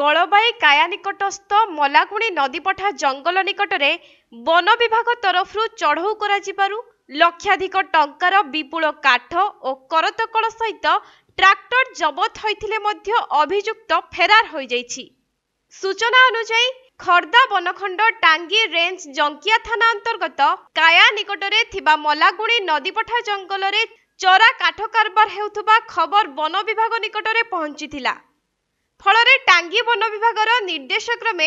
গড়বাই কায়া নিকটস্থ মলাকুণি নদীপঠা জঙ্গল নিকটরে বন বিভাগ তরফ চড়ৌ করা লক্ষাধিক টঙ্কার বিপুল কাঠ ও করতকল সহিত ট্রাক্টর জবত হয়েছে মধ্য অভিযুক্ত ফেরার হয়ে যাই সূচনা অনুযায়ী খর্দা বনখণ্ড টাঙ্গি রেঞ্জ জঙ্কিয়া থানা অন্তর্গত কায়া নিকটরে থিবা মলাগুণি নদীপঠা জঙ্গলরে চরা কাঠ কারবার হেউথুবা খবর বন বিভাগ নিকটরে পৌঁছিলা ଫଳରେ ଟାଙ୍ଗୀ ବନ ବିଭାଗର ନିର୍ଦ୍ଦେଶକ୍ରମେ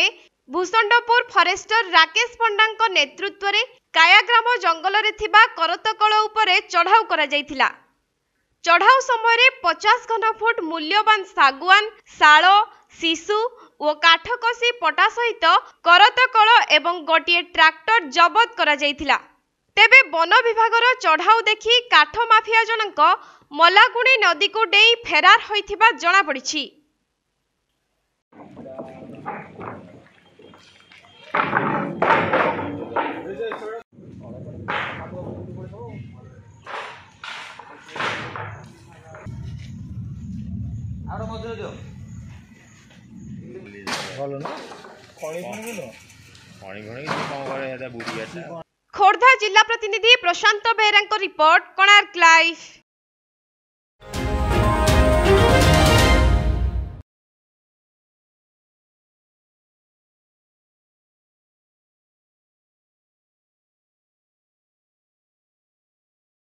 ଭୂଷଣ୍ଡପୁର ଫରେଷ୍ଟର ରାକେଶ ପଣ୍ଡାଙ୍କ ନେତୃତ୍ୱରେ କାୟାଗ୍ରାମ ଜଙ୍ଗଲରେ ଥିବା କରତକଳ ଉପରେ ଚଢ଼ାଉ କରାଯାଇଥିଲା ଚଢ଼ାଉ ସମୟରେ ପଚାଶ ଘନଫୁଟ ମୂଲ୍ୟବାନ ଶାଗୁଆନ ଶାଳ ଶିଶୁ ଓ କାଠକସି ପଟା ସହିତ କରତକଳ ଏବଂ ଗୋଟିଏ ଟ୍ରାକ୍ଟର ଜବତ କରାଯାଇଥିଲା ତେବେ ବନ ବିଭାଗର ଚଢ଼ାଉ ଦେଖି କାଠ ମାଫିଆ ଜଣଙ୍କ ମଲାଗୁଣି ନଦୀକୁ ଡେଇଁ ଫେରାର ହୋଇଥିବା ଜଣାପଡ଼ିଛି ଖୋର୍ଦ୍ଧା ଜିଲ୍ଲା ପ୍ରତିନିଧି ପ୍ରଶାନ୍ତ ବେହେରାଙ୍କ ରିପୋର୍ଟ କୋଣାର୍କ ଲାଇଭ୍